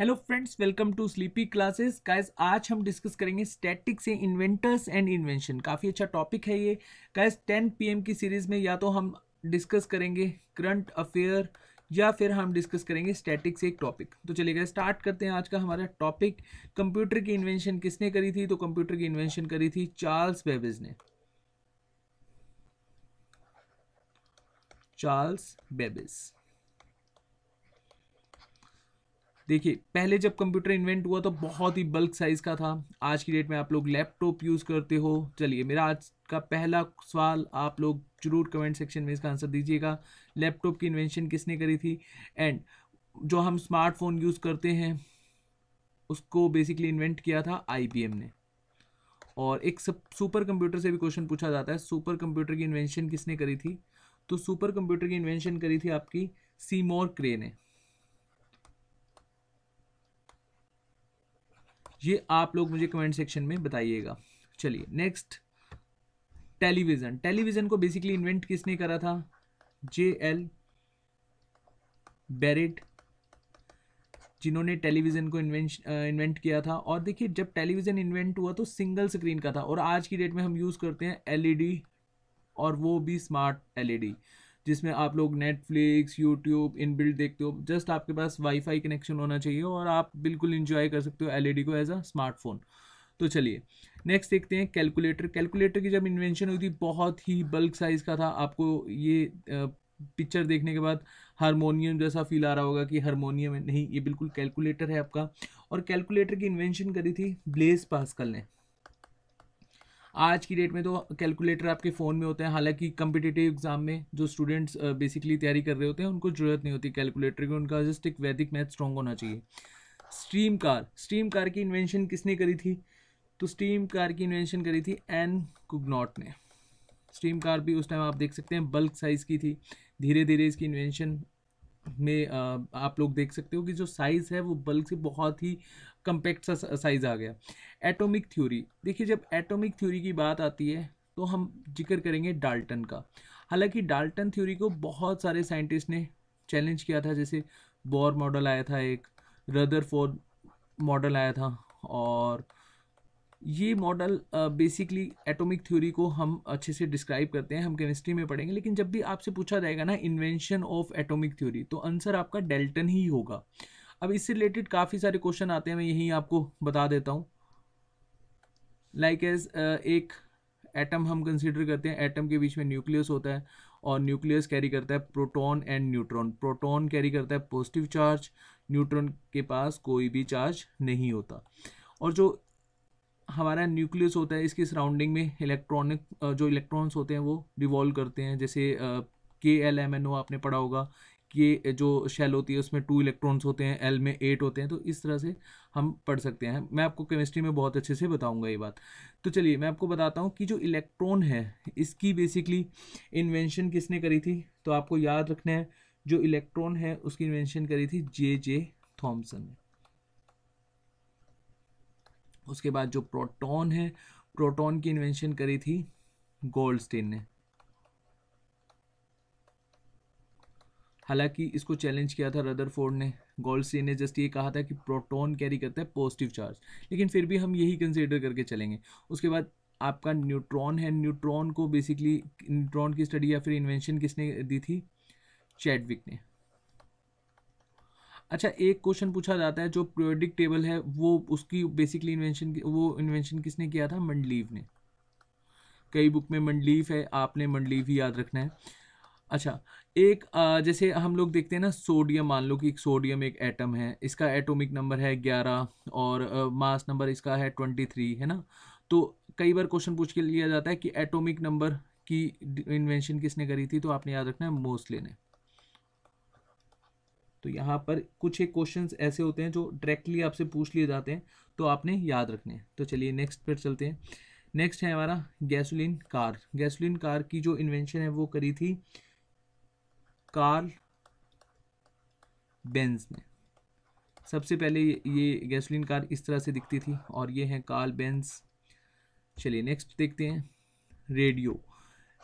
hello friends welcome to sleepy classes guys आज हम discuss करेंगे स्टैटिक्स या इन्वेंटर्स एंड इन्वेंशन काफ़ी अच्छा टॉपिक है ये गाइस 10 पीएम की सीरीज़ में या तो हम डिस्कस करेंगे करंट अफेयर या फिर हम डिस्कस करेंगे स्टैटिक्स एक टॉपिक तो चलिए स्टार्ट करते हैं आज का हमारा टॉपिक कंप्यूटर की इन्वेंशन किसने करी थी तो कंप्यूटर की इन्वेंशन करी थी चार्ल्स बेबेज ने चार्ल्स बेबेज देखिए पहले जब कंप्यूटर इन्वेंट हुआ तो बहुत ही बल्क साइज़ का था आज की डेट में आप लोग लैपटॉप यूज़ करते हो चलिए मेरा आज का पहला सवाल आप लोग जरूर कमेंट सेक्शन में इसका आंसर दीजिएगा लैपटॉप की इन्वेंशन किसने करी थी एंड जो हम स्मार्टफोन यूज़ करते हैं उसको बेसिकली इन्वेंट किया था आई ने और एक सब सुपर कंप्यूटर से भी क्वेश्चन पूछा जाता है सुपर कंप्यूटर की इन्वेंशन किसने करी थी तो सुपर कंप्यूटर की इन्वेंशन करी थी आपकी सीमोर क्रे ने ये आप लोग मुझे कमेंट सेक्शन में बताइएगा चलिए नेक्स्ट टेलीविज़न टेलीविज़न को बेसिकली इन्वेंट किसने करा था जे एल बेरिट जिन्होंने टेलीविज़न को इन्वेंट इन्वेंट किया था और देखिए जब टेलीविज़न इन्वेंट हुआ तो सिंगल स्क्रीन का था और आज की डेट में हम यूज़ करते हैं एलईडी e और वो भी स्मार्ट एलईडी जिसमें आप लोग नेटफ्लिक्स यूट्यूब इन बिल्ड देखते हो जस्ट आपके पास वाईफाई कनेक्शन होना चाहिए और आप बिल्कुल इंजॉय कर सकते हो एल e को एज अ स्मार्टफोन तो चलिए नेक्स्ट देखते हैं कैलकुलेटर कैलकुलेटर की जब इन्वेंशन हुई थी बहुत ही बल्क साइज़ का था आपको ये पिक्चर देखने के बाद हारमोनियम जैसा फील आ रहा होगा कि हारमोनियम है नहीं ये बिल्कुल कैलकुलेटर है आपका और कैलकुलेटर की इन्वेंशन करी थी ब्लेज पास्कल ने आज की डेट में तो कैलकुलेटर आपके फ़ोन में होते हैं हालांकि कम्पिटेटिव एग्जाम में जो स्टूडेंट्स बेसिकली तैयारी कर रहे होते हैं उनको ज़रूरत नहीं होती कैलकुलेटर की उनका जस्ट एक वैदिक मैथ स्ट्रॉन्ग होना चाहिए स्ट्रीम कार स्ट्रीम कार की इन्वेंशन किसने करी थी तो स्टीम कार की इन्वेंशन करी थी एन कुगनॉट ने स्टीम कार भी उस टाइम आप देख सकते हैं बल्क साइज़ की थी धीरे धीरे इसकी इन्वेंशन में आप लोग देख सकते हो कि जो साइज़ है वो बल्क से बहुत ही कम्पैक्ट सा साइज़ आ गया एटॉमिक थ्योरी देखिए जब एटॉमिक थ्योरी की बात आती है तो हम जिक्र करेंगे डाल्टन का हालांकि डाल्टन थ्योरी को बहुत सारे साइंटिस्ट ने चैलेंज किया था जैसे बोर मॉडल आया था एक रदर मॉडल आया था और ये मॉडल बेसिकली एटॉमिक थ्योरी को हम अच्छे से डिस्क्राइब करते हैं हम केमिस्ट्री में पढ़ेंगे लेकिन जब भी आपसे पूछा जाएगा ना इन्वेंशन ऑफ एटॉमिक थ्योरी तो आंसर आपका डेल्टन ही होगा अब इससे रिलेटेड काफ़ी सारे क्वेश्चन आते हैं मैं यहीं आपको बता देता हूँ लाइक एज एक एटम हम कंसिडर करते हैं एटम के बीच में न्यूक्लियस होता है और न्यूक्लियस कैरी करता है proton and neutron proton carry करता है पॉजिटिव चार्ज न्यूट्रॉन के पास कोई भी चार्ज नहीं होता और जो हमारा न्यूक्लियस होता है इसकी सराउंडिंग में इलेक्ट्रॉनिक जो इलेक्ट्रॉन्स होते हैं वो रिवॉल्व करते हैं जैसे के एल एम एन ओ आपने पढ़ा होगा ये जो शेल होती है उसमें टू इलेक्ट्रॉन्स होते हैं एल में एट होते हैं तो इस तरह से हम पढ़ सकते हैं मैं आपको केमिस्ट्री में बहुत अच्छे से बताऊंगा ये बात तो चलिए मैं आपको बताता हूँ कि जो इलेक्ट्रॉन है इसकी बेसिकली इन्वेंशन किसने करी थी तो आपको याद रखना है जो इलेक्ट्रॉन है उसकी इन्वेंशन करी थी जे जे थॉम्सन ने उसके बाद जो प्रोटॉन है प्रोटॉन की इन्वेंशन करी थी गोल्डस्टीन ने हालांकि इसको चैलेंज किया था रदरफोर्ड ने गोल्डस्टीन ने जस्ट ये कहा था कि प्रोटॉन कैरी करता है पॉजिटिव चार्ज लेकिन फिर भी हम यही कंसिडर करके चलेंगे उसके बाद आपका न्यूट्रॉन है न्यूट्रॉन को बेसिकली न्यूट्रॉन की स्टडी या फिर इन्वेंशन किसने दी थी चैडविक ने अच्छा एक क्वेश्चन पूछा जाता है जो पीरियोडिक टेबल है वो उसकी बेसिकली इन्वेंशन वो इन्वेंशन किसने किया था मंडलीव ने कई बुक में मंडलीव है आपने मंडलीव ही याद रखना है अच्छा एक जैसे हम लोग देखते हैं ना सोडियम मान लो कि एक सोडियम एक एटम है इसका एटॉमिक नंबर है ग्यारह और मास नंबर इसका है ट्वेंटी थ्री है ना तो कई बार क्वेश्चन पूछ के लिया जाता है कि एटॉमिक नंबर की इन्वेंशन किसने करी थी तो आपने याद रखना है मोस्ले ने तो यहाँ पर कुछ एक क्वेश्चंस ऐसे होते हैं जो डायरेक्टली आपसे पूछ लिए जाते हैं तो आपने याद रखने हैं तो चलिए नेक्स्ट पर चलते हैं नेक्स्ट है हमारा गैसोलीन कार गैसोलीन कार की जो इन्वेंशन है वो करी थी कार बेंज ने सबसे पहले ये गैसोलीन कार इस तरह से दिखती थी और ये है कार बेंज चलिए नेक्स्ट देखते हैं रेडियो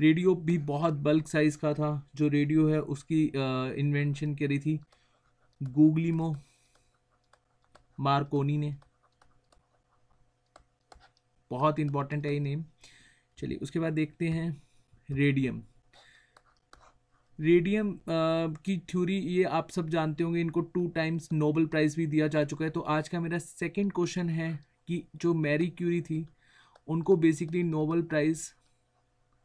रेडियो भी बहुत बल्क साइज़ का था जो रेडियो है उसकी इन्वेंशन करी थी गूगलीमो मार्कोनी ने बहुत इंपॉर्टेंट है ये नेम चलिए उसके बाद देखते हैं रेडियम रेडियम की थ्योरी ये आप सब जानते होंगे इनको टू टाइम्स नोबल प्राइज़ भी दिया जा चुका है तो आज का मेरा सेकंड क्वेश्चन है कि जो मैरी क्यूरी थी उनको बेसिकली नोबल प्राइज़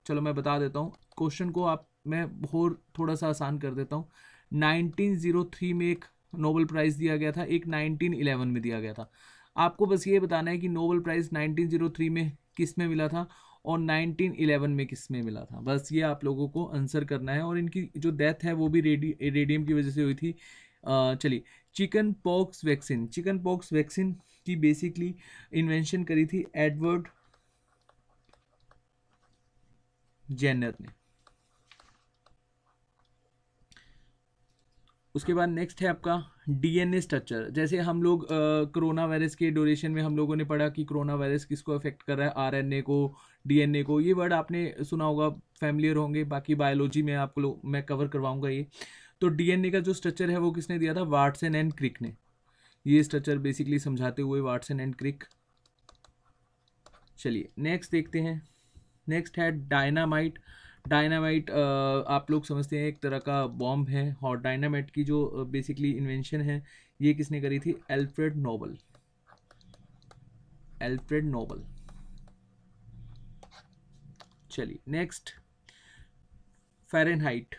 चलो मैं बता देता हूँ क्वेश्चन को आप मैं और थोड़ा सा आसान कर देता हूँ 1903 में एक नोबल प्राइज़ दिया गया था एक 1911 में दिया गया था आपको बस ये बताना है कि नोबल प्राइज़ 1903 में किस में मिला था और 1911 में किस में मिला था बस ये आप लोगों को आंसर करना है और इनकी जो डेथ है वो भी रेडी रेडियम की वजह से हुई थी चलिए chicken pox vaccine chicken pox vaccine की बेसिकली इन्वेंशन करी थी एडवर्ड जेनर ने उसके बाद नेक्स्ट है आपका डीएनए स्ट्रक्चर जैसे हम लोग कोरोना वायरस के ड्यूरेशन में हम लोगों ने पढ़ा कि कोरोना वायरस किसको अफेक्ट कर रहा है आरएनए को डीएनए को ये वर्ड आपने सुना होगा फैमिलियर होंगे बाकी बायोलॉजी में आप लोग मैं कवर करवाऊंगा ये तो डीएनए का जो स्ट्रक्चर है वो किसने दिया था वाटसन एंड क्रिक ने ये स्ट्रक्चर बेसिकली समझाते हुए वाटसन एंड क्रिक चलिए नेक्स्ट देखते हैं नेक्स्ट है डायनामाइट डायनामाइट आप लोग समझते हैं एक तरह का बॉम्ब है और डायनामाइट की जो बेसिकली इन्वेंशन है ये किसने करी थी एल्फ्रेड नोबल एल्फ्रेड नोबल चलिए नेक्स्ट फ़ारेनहाइट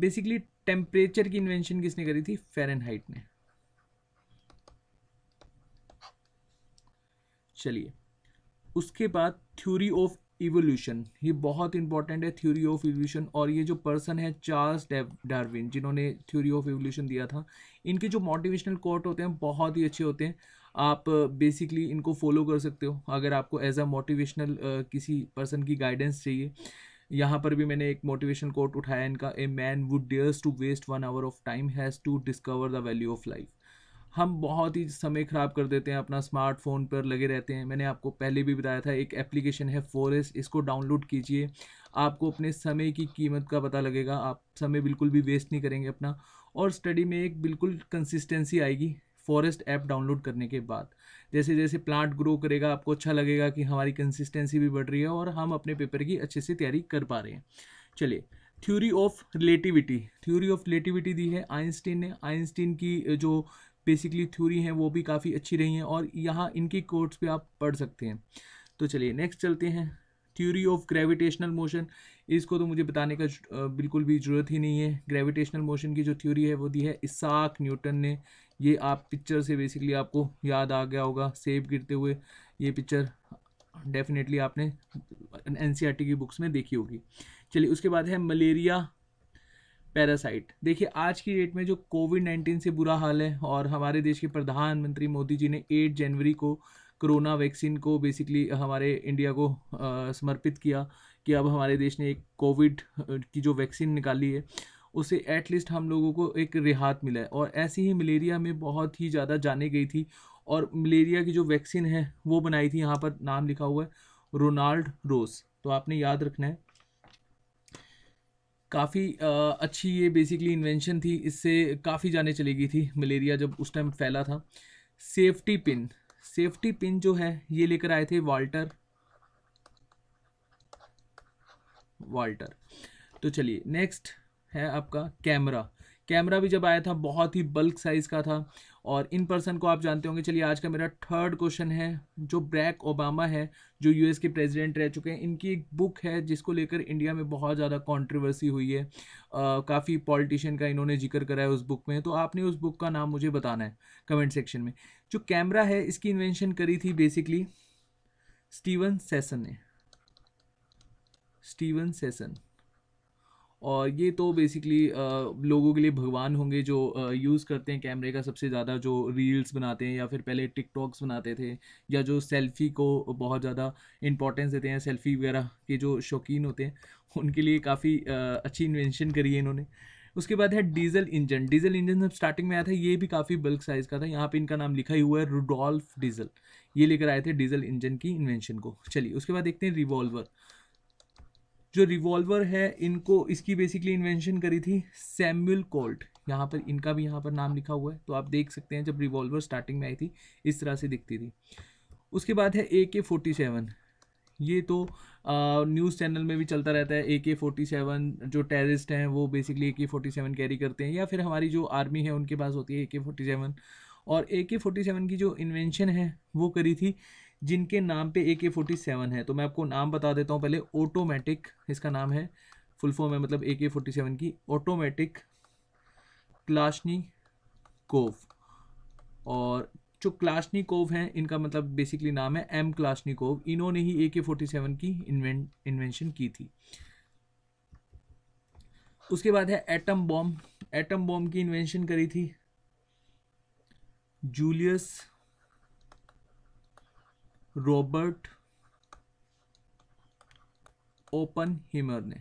बेसिकली टेम्परेचर की इन्वेंशन किसने करी थी फ़ारेनहाइट ने चलिए उसके बाद थ्योरी ऑफ इवोल्यूशन ये बहुत इंपॉर्टेंट है थ्योरी ऑफ इवोल्यूशन और ये जो पर्सन है चार्ल्स डार्विन जिन्होंने थ्योरी ऑफ इवोल्यूशन दिया था इनके जो मोटिवेशनल कोट होते हैं बहुत ही अच्छे होते हैं आप बेसिकली इनको फॉलो कर सकते हो अगर आपको एज अ मोटिवेशनल किसी पर्सन की गाइडेंस चाहिए यहाँ पर भी मैंने एक मोटिवेशन कोट उठाया इनका a man would dares to waste one hour of time has to discover the value of life हम बहुत ही समय ख़राब कर देते हैं अपना स्मार्टफोन पर लगे रहते हैं मैंने आपको पहले भी बताया था एक एप्लीकेशन है फॉरेस्ट इसको डाउनलोड कीजिए आपको अपने समय की कीमत का पता लगेगा आप समय बिल्कुल भी वेस्ट नहीं करेंगे अपना और स्टडी में एक बिल्कुल कंसिस्टेंसी आएगी फॉरेस्ट ऐप डाउनलोड करने के बाद जैसे जैसे प्लांट ग्रो करेगा आपको अच्छा लगेगा कि हमारी कंसिस्टेंसी भी बढ़ रही है और हम अपने पेपर की अच्छे से तैयारी कर पा रहे हैं चलिए theory of relativity theory of relativity दी है आइंस्टीन ने आइंस्टीन की जो बेसिकली थ्योरी हैं वो भी काफ़ी अच्छी रही हैं और यहाँ इनकी कोर्ट्स भी आप पढ़ सकते हैं तो चलिए नेक्स्ट चलते हैं थ्योरी ऑफ ग्रेविटेशनल मोशन इसको तो मुझे बताने का बिल्कुल भी ज़रूरत ही नहीं है ग्रेविटेशनल मोशन की जो थ्योरी है वो दी है इसाक न्यूटन ने ये आप पिक्चर से बेसिकली आपको याद आ गया होगा सेब गिरते हुए ये पिक्चर डेफिनेटली आपने एन e की बुक्स में देखी होगी चलिए उसके बाद है मलेरिया पैरासाइट देखिए आज की डेट में जो कोविड नाइन्टीन से बुरा हाल है और हमारे देश के प्रधानमंत्री मोदी जी ने 8 जनवरी को कोरोना वैक्सीन को बेसिकली हमारे इंडिया को आ, समर्पित किया कि अब हमारे देश ने एक कोविड की जो वैक्सीन निकाली है उसे एटलीस्ट हम लोगों को एक रिहात मिला है और ऐसी ही मलेरिया में बहुत ही ज़्यादा जाने गई थी और मलेरिया की जो वैक्सीन है वो बनाई थी यहाँ पर नाम लिखा हुआ है रोनाल्ड रोस तो आपने याद रखना है काफ़ी अच्छी ये बेसिकली इन्वेंशन थी इससे काफ़ी जाने चली गई थी मलेरिया जब उस टाइम फैला था सेफ्टी पिन सेफ्टी पिन जो है ये लेकर आए थे वाल्टर वाल्टर तो चलिए नेक्स्ट है आपका कैमरा कैमरा भी जब आया था बहुत ही बल्क साइज़ का था और इन पर्सन को आप जानते होंगे चलिए आज का मेरा थर्ड क्वेश्चन है जो ब्रैक ओबामा है जो यूएस के प्रेसिडेंट रह चुके हैं इनकी एक बुक है जिसको लेकर इंडिया में बहुत ज़्यादा कंट्रोवर्सी हुई है काफ़ी पॉलिटिशियन का इन्होंने जिक्र करा है उस बुक में तो आपने उस बुक का नाम मुझे बताना है कमेंट सेक्शन में जो कैमरा है इसकी इन्वेंशन करी थी बेसिकली स्टीवन सेसन ने स्टीवन सेसन और ये तो बेसिकली लोगों के लिए भगवान होंगे जो यूज़ करते हैं कैमरे का सबसे ज़्यादा जो रील्स बनाते हैं या फिर पहले टिकटॉक्स बनाते थे या जो सेल्फी को बहुत ज़्यादा इंपॉर्टेंस देते हैं सेल्फी वगैरह के जो शौकीन होते हैं उनके लिए काफ़ी अच्छी इन्वेंशन करी है इन्होंने उसके बाद है डीजल इंजन डीजल इंजन जब स्टार्टिंग में आया था ये भी काफ़ी बल्क साइज़ का था यहाँ पे इनका नाम लिखा ही हुआ है रुडोल्फ डीजल ये लेकर आए थे डीजल इंजन की इन्वेंशन को चलिए उसके बाद देखते हैं रिवॉल्वर जो रिवॉल्वर है इनको इसकी बेसिकली इन्वेंशन करी थी सैम्यूल कोल्ट यहाँ पर इनका भी यहाँ पर नाम लिखा हुआ है तो आप देख सकते हैं जब रिवॉल्वर स्टार्टिंग में आई थी इस तरह से दिखती थी उसके बाद है ए के फोर्टी सेवन ये तो न्यूज़ चैनल में भी चलता रहता है ए के फोर्टी सेवन जो टेररिस्ट हैं वो बेसिकली ए के फोर्टी सेवन कैरी करते हैं या फिर हमारी जो आर्मी है उनके पास होती है ए के फोर्टी सेवन और ए के फोर्टी सेवन की जो इन्वेंशन है वो करी थी जिनके नाम पे ए के फोर्टी सेवन है तो मैं आपको नाम बता देता हूँ पहले ऑटोमेटिक इसका नाम है फुल फॉर्म है मतलब ए के फोर्टी सेवन की ऑटोमेटिक क्लाशनी कोव और जो कोव हैं इनका मतलब बेसिकली नाम है एम कोव इन्होंने ही ए के फोर्टी सेवन की इन्वेंशन की थी उसके बाद है एटम बॉम्ब एटम बॉम्ब की इन्वेंशन करी थी जूलियस रॉबर्ट ओपन हिमर ने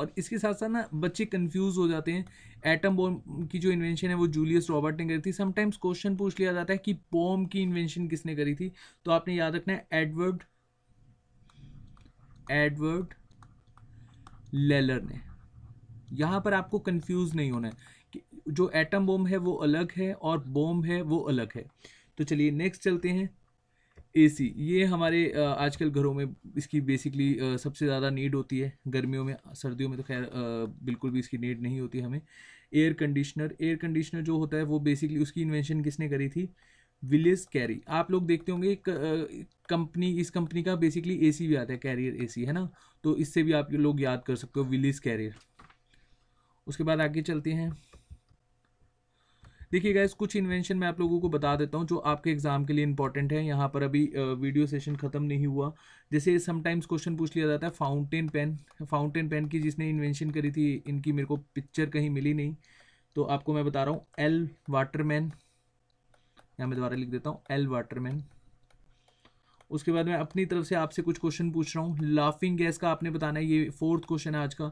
और इसके साथ साथ ना बच्चे कंफ्यूज हो जाते हैं एटम बॉम की जो इन्वेंशन है वो जूलियस रॉबर्ट ने करी थी समटाइम्स क्वेश्चन पूछ लिया जाता है कि बॉम की इन्वेंशन किसने करी थी तो आपने याद रखना है एडवर्ड एडवर्ड लेलर ने यहां पर आपको कंफ्यूज नहीं होना है कि जो एटम बॉम है वो अलग है और बॉम है वो अलग है तो चलिए नेक्स्ट चलते हैं एसी ये हमारे आजकल घरों में इसकी बेसिकली सबसे ज़्यादा नीड होती है गर्मियों में सर्दियों में तो खैर बिल्कुल भी इसकी नीड नहीं होती हमें एयर कंडीशनर एयर कंडीशनर जो होता है वो बेसिकली उसकी इन्वेंशन किसने करी थी विलियस कैरी आप लोग देखते होंगे कंपनी इस कंपनी का बेसिकली ए भी आता है कैरियर ए है ना तो इससे भी आप लोग याद कर सकते हो विलियस कैरियर उसके बाद आगे चलते हैं देखिए गाइज कुछ इन्वेंशन मैं आप लोगों को बता देता हूँ जो आपके एग्जाम के लिए इंपॉर्टेंट है यहाँ पर अभी वीडियो सेशन खत्म नहीं हुआ जैसे समटाइम्स क्वेश्चन पूछ लिया जाता है फाउंटेन पेन फाउंटेन पेन की जिसने इन्वेंशन करी थी इनकी मेरे को पिक्चर कहीं मिली नहीं तो आपको मैं बता रहा हूँ एल वाटरमैन यहाँ मैं दोबारा लिख देता हूँ एल वाटरमैन उसके बाद मैं अपनी तरफ से आपसे कुछ क्वेश्चन पूछ रहा हूँ लाफिंग गैस का आपने बताना है ये फोर्थ क्वेश्चन है आज का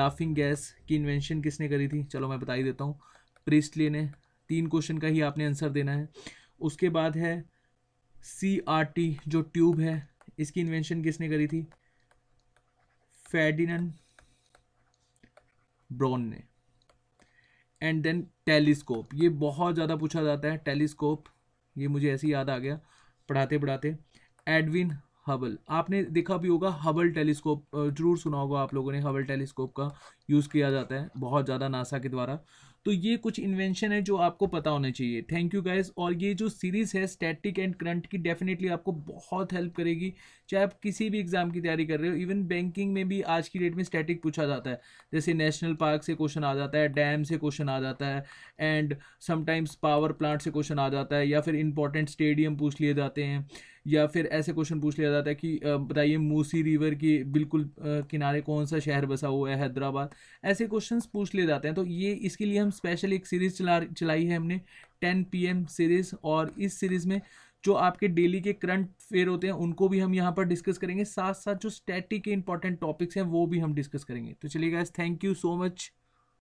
लाफिंग गैस की इन्वेंशन किसने करी थी चलो मैं बता ही देता हूँ प्रिस्टली ने तीन क्वेश्चन का ही आपने आंसर देना है उसके बाद है सी आर टी जो ट्यूब है इसकी इन्वेंशन किसने करी थी फेडिनन ब्रॉन ने एंड देन टेलीस्कोप ये बहुत ज़्यादा पूछा जाता है टेलीस्कोप ये मुझे ऐसे याद आ गया पढ़ाते पढ़ाते एडविन हबल आपने देखा भी होगा हबल टेलीस्कोप जरूर सुना होगा आप लोगों ने हबल टेलीस्कोप का यूज़ किया जाता है बहुत ज़्यादा नासा के द्वारा तो ये कुछ इन्वेंशन है जो आपको पता होना चाहिए थैंक यू गाइज और ये जो सीरीज़ है स्टैटिक एंड करंट की डेफिनेटली आपको बहुत हेल्प करेगी चाहे आप किसी भी एग्ज़ाम की तैयारी कर रहे हो इवन बैंकिंग में भी आज की डेट में स्टैटिक पूछा जाता है जैसे नेशनल पार्क से क्वेश्चन आ जाता है डैम से क्वेश्चन आ जाता है एंड समटाइम्स पावर प्लांट से क्वेश्चन आ जाता है या फिर इंपॉर्टेंट स्टेडियम पूछ लिए जाते हैं या फिर ऐसे क्वेश्चन पूछ लिया जाता है कि बताइए मूसी रिवर की बिल्कुल किनारे कौन सा शहर बसा हुआ है हैदराबाद ऐसे क्वेश्चन पूछ लिए जाते हैं तो ये इसके लिए हम स्पेशल एक सीरीज़ चला चलाई है हमने टेन पी सीरीज़ और इस सीरीज़ में जो आपके डेली के करंट अफेयर होते हैं उनको भी हम यहाँ पर डिस्कस करेंगे साथ साथ जो स्टैटिक के इंपॉर्टेंट टॉपिक्स हैं वो भी हम डिस्कस करेंगे तो चलिए guys thank you so much